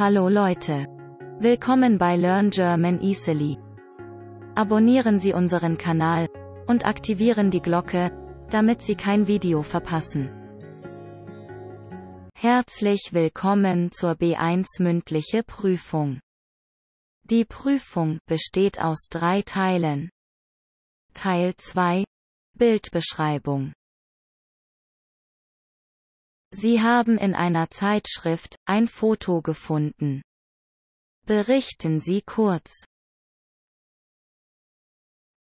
Hallo Leute. Willkommen bei Learn German Easily. Abonnieren Sie unseren Kanal und aktivieren die Glocke, damit Sie kein Video verpassen. Herzlich willkommen zur B1 mündliche Prüfung. Die Prüfung besteht aus drei Teilen. Teil 2 Bildbeschreibung Sie haben in einer Zeitschrift ein Foto gefunden. Berichten Sie kurz.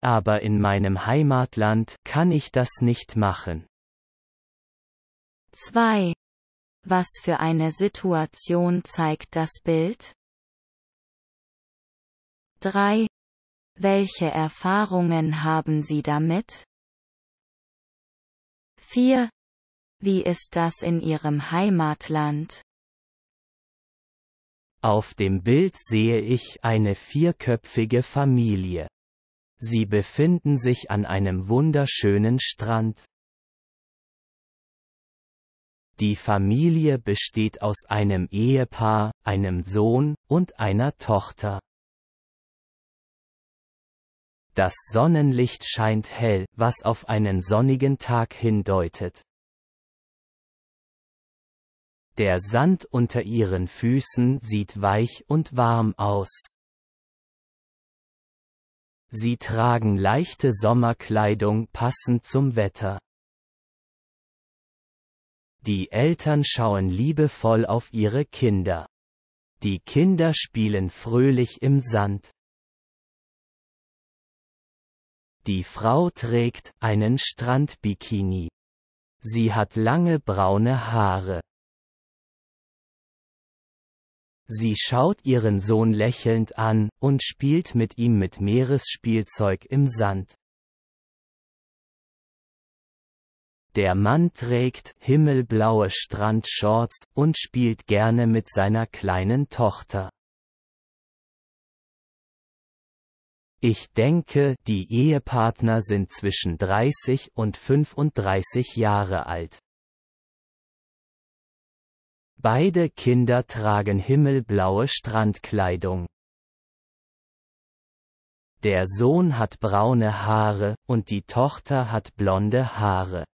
Aber in meinem Heimatland kann ich das nicht machen. 2. Was für eine Situation zeigt das Bild? 3. Welche Erfahrungen haben Sie damit? 4. Wie ist das in Ihrem Heimatland? Auf dem Bild sehe ich eine vierköpfige Familie. Sie befinden sich an einem wunderschönen Strand. Die Familie besteht aus einem Ehepaar, einem Sohn und einer Tochter. Das Sonnenlicht scheint hell, was auf einen sonnigen Tag hindeutet. Der Sand unter ihren Füßen sieht weich und warm aus. Sie tragen leichte Sommerkleidung passend zum Wetter. Die Eltern schauen liebevoll auf ihre Kinder. Die Kinder spielen fröhlich im Sand. Die Frau trägt einen Strandbikini. Sie hat lange braune Haare. Sie schaut ihren Sohn lächelnd an und spielt mit ihm mit Meeresspielzeug im Sand. Der Mann trägt himmelblaue Strandshorts und spielt gerne mit seiner kleinen Tochter. Ich denke, die Ehepartner sind zwischen 30 und 35 Jahre alt. Beide Kinder tragen himmelblaue Strandkleidung. Der Sohn hat braune Haare, und die Tochter hat blonde Haare.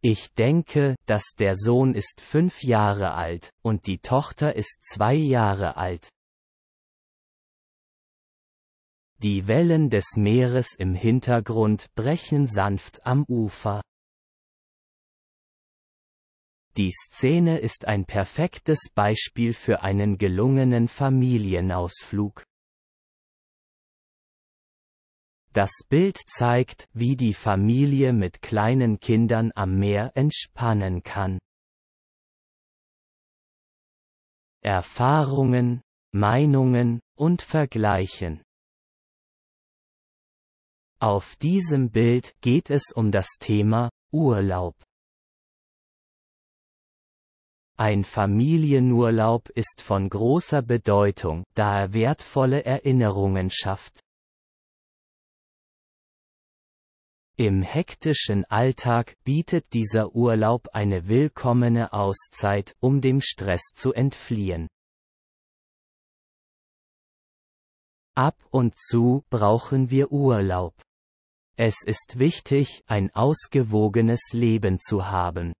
Ich denke, dass der Sohn ist fünf Jahre alt, und die Tochter ist zwei Jahre alt. Die Wellen des Meeres im Hintergrund brechen sanft am Ufer. Die Szene ist ein perfektes Beispiel für einen gelungenen Familienausflug. Das Bild zeigt, wie die Familie mit kleinen Kindern am Meer entspannen kann. Erfahrungen, Meinungen und Vergleichen Auf diesem Bild geht es um das Thema Urlaub. Ein Familienurlaub ist von großer Bedeutung, da er wertvolle Erinnerungen schafft. Im hektischen Alltag bietet dieser Urlaub eine willkommene Auszeit, um dem Stress zu entfliehen. Ab und zu brauchen wir Urlaub. Es ist wichtig, ein ausgewogenes Leben zu haben.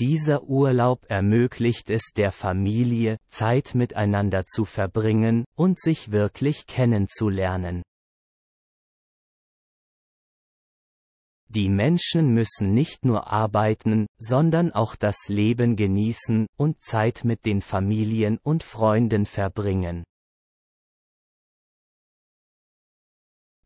Dieser Urlaub ermöglicht es der Familie, Zeit miteinander zu verbringen und sich wirklich kennenzulernen. Die Menschen müssen nicht nur arbeiten, sondern auch das Leben genießen und Zeit mit den Familien und Freunden verbringen.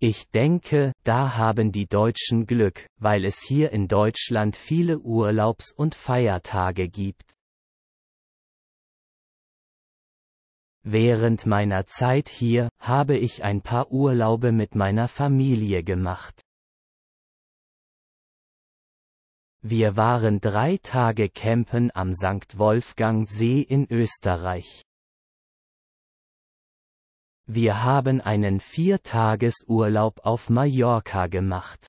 Ich denke, da haben die Deutschen Glück, weil es hier in Deutschland viele Urlaubs- und Feiertage gibt. Während meiner Zeit hier habe ich ein paar Urlaube mit meiner Familie gemacht. Wir waren drei Tage campen am St. Wolfgang See in Österreich. Wir haben einen Viertagesurlaub auf Mallorca gemacht.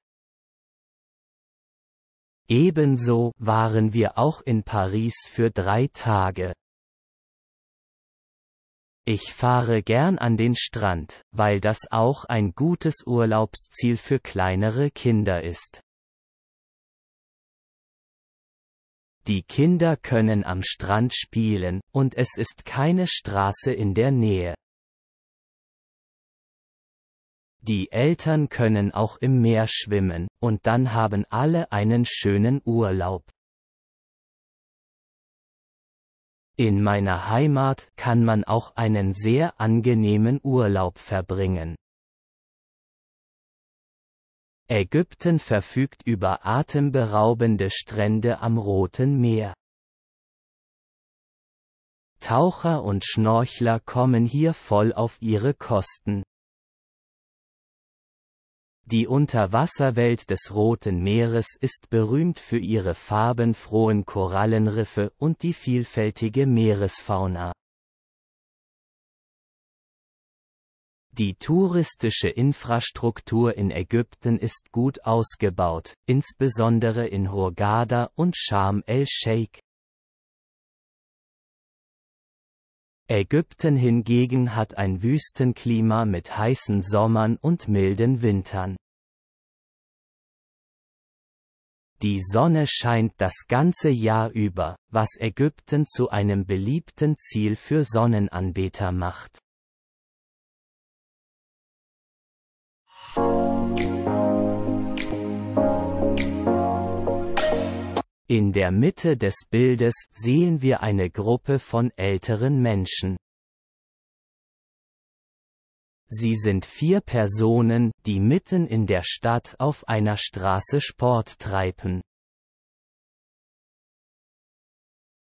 Ebenso waren wir auch in Paris für drei Tage. Ich fahre gern an den Strand, weil das auch ein gutes Urlaubsziel für kleinere Kinder ist. Die Kinder können am Strand spielen, und es ist keine Straße in der Nähe. Die Eltern können auch im Meer schwimmen, und dann haben alle einen schönen Urlaub. In meiner Heimat kann man auch einen sehr angenehmen Urlaub verbringen. Ägypten verfügt über atemberaubende Strände am Roten Meer. Taucher und Schnorchler kommen hier voll auf ihre Kosten. Die Unterwasserwelt des Roten Meeres ist berühmt für ihre farbenfrohen Korallenriffe und die vielfältige Meeresfauna. Die touristische Infrastruktur in Ägypten ist gut ausgebaut, insbesondere in Hurghada und Sharm el-Sheikh. Ägypten hingegen hat ein Wüstenklima mit heißen Sommern und milden Wintern. Die Sonne scheint das ganze Jahr über, was Ägypten zu einem beliebten Ziel für Sonnenanbeter macht. In der Mitte des Bildes sehen wir eine Gruppe von älteren Menschen. Sie sind vier Personen, die mitten in der Stadt auf einer Straße Sport treiben.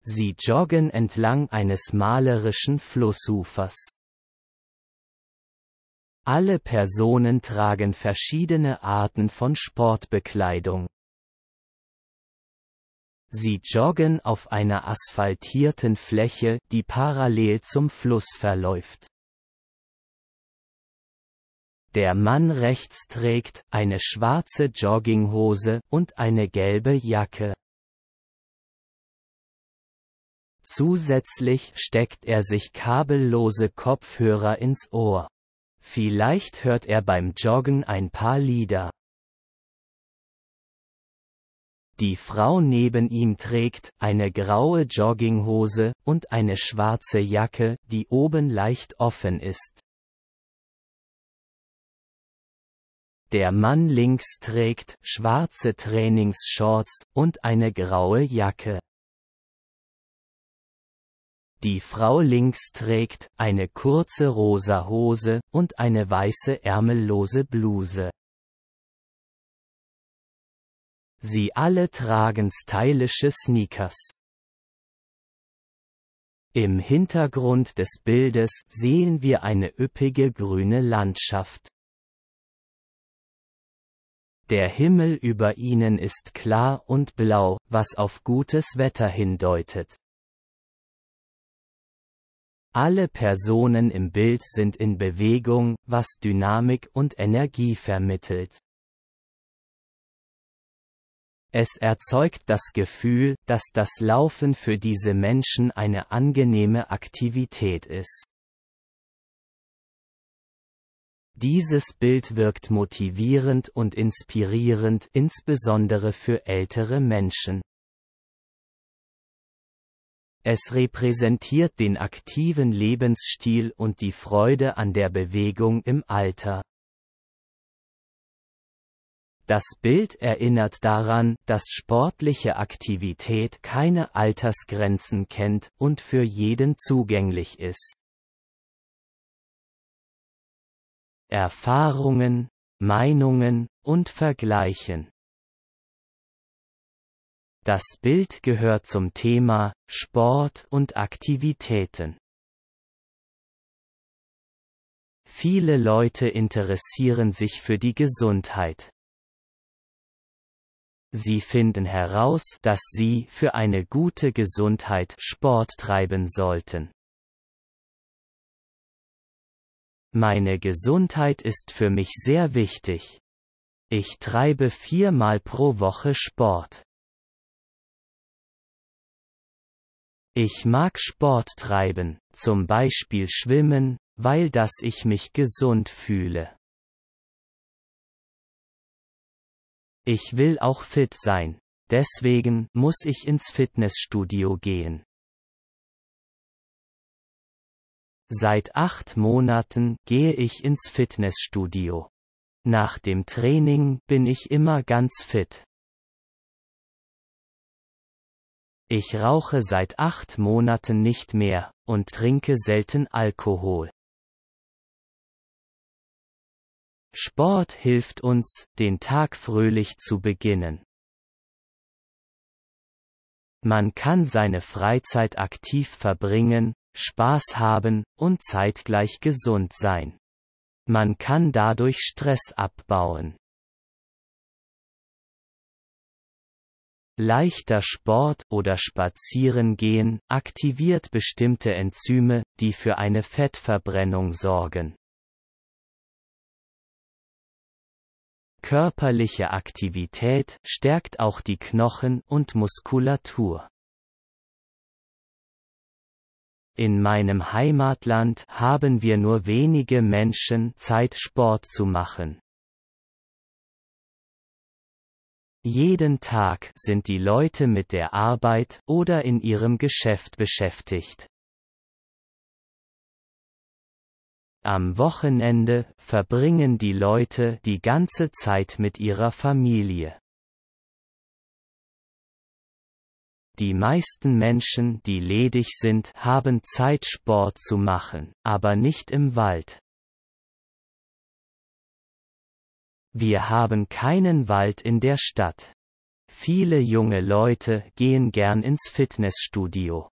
Sie joggen entlang eines malerischen Flussufers. Alle Personen tragen verschiedene Arten von Sportbekleidung. Sie joggen auf einer asphaltierten Fläche, die parallel zum Fluss verläuft. Der Mann rechts trägt eine schwarze Jogginghose und eine gelbe Jacke. Zusätzlich steckt er sich kabellose Kopfhörer ins Ohr. Vielleicht hört er beim Joggen ein paar Lieder. Die Frau neben ihm trägt eine graue Jogginghose und eine schwarze Jacke, die oben leicht offen ist. Der Mann links trägt schwarze Trainingsshorts und eine graue Jacke. Die Frau links trägt eine kurze rosa Hose und eine weiße ärmellose Bluse. Sie alle tragen stylische Sneakers. Im Hintergrund des Bildes sehen wir eine üppige grüne Landschaft. Der Himmel über ihnen ist klar und blau, was auf gutes Wetter hindeutet. Alle Personen im Bild sind in Bewegung, was Dynamik und Energie vermittelt. Es erzeugt das Gefühl, dass das Laufen für diese Menschen eine angenehme Aktivität ist. Dieses Bild wirkt motivierend und inspirierend, insbesondere für ältere Menschen. Es repräsentiert den aktiven Lebensstil und die Freude an der Bewegung im Alter. Das Bild erinnert daran, dass sportliche Aktivität keine Altersgrenzen kennt und für jeden zugänglich ist. Erfahrungen, Meinungen und Vergleichen. Das Bild gehört zum Thema Sport und Aktivitäten. Viele Leute interessieren sich für die Gesundheit, Sie finden heraus, dass Sie für eine gute Gesundheit Sport treiben sollten. Meine Gesundheit ist für mich sehr wichtig. Ich treibe viermal pro Woche Sport. Ich mag Sport treiben, zum Beispiel Schwimmen, weil das ich mich gesund fühle. Ich will auch fit sein. Deswegen muss ich ins Fitnessstudio gehen. Seit acht Monaten gehe ich ins Fitnessstudio. Nach dem Training bin ich immer ganz fit. Ich rauche seit acht Monaten nicht mehr und trinke selten Alkohol. Sport hilft uns, den Tag fröhlich zu beginnen. Man kann seine Freizeit aktiv verbringen, Spaß haben und zeitgleich gesund sein. Man kann dadurch Stress abbauen. Leichter Sport oder Spazierengehen aktiviert bestimmte Enzyme, die für eine Fettverbrennung sorgen. Körperliche Aktivität stärkt auch die Knochen und Muskulatur. In meinem Heimatland haben wir nur wenige Menschen Zeit Sport zu machen. Jeden Tag sind die Leute mit der Arbeit oder in ihrem Geschäft beschäftigt. Am Wochenende verbringen die Leute die ganze Zeit mit ihrer Familie. Die meisten Menschen, die ledig sind, haben Zeit Sport zu machen, aber nicht im Wald. Wir haben keinen Wald in der Stadt. Viele junge Leute gehen gern ins Fitnessstudio.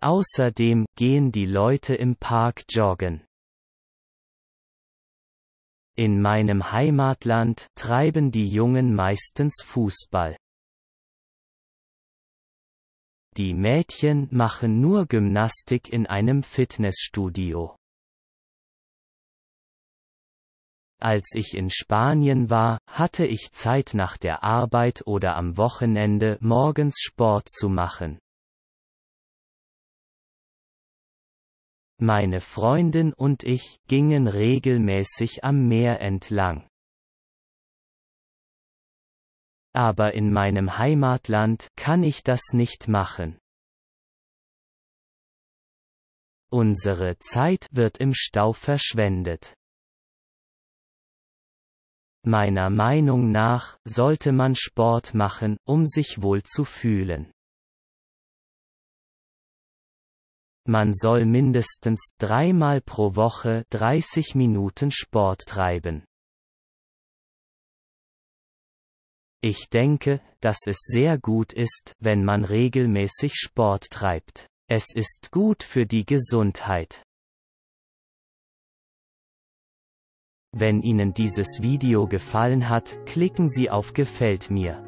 Außerdem gehen die Leute im Park joggen. In meinem Heimatland treiben die Jungen meistens Fußball. Die Mädchen machen nur Gymnastik in einem Fitnessstudio. Als ich in Spanien war, hatte ich Zeit nach der Arbeit oder am Wochenende morgens Sport zu machen. Meine Freundin und ich gingen regelmäßig am Meer entlang. Aber in meinem Heimatland kann ich das nicht machen. Unsere Zeit wird im Stau verschwendet. Meiner Meinung nach sollte man Sport machen, um sich wohl zu fühlen. man soll mindestens dreimal pro Woche 30 Minuten Sport treiben. Ich denke, dass es sehr gut ist, wenn man regelmäßig Sport treibt. Es ist gut für die Gesundheit. Wenn Ihnen dieses Video gefallen hat, klicken Sie auf Gefällt mir.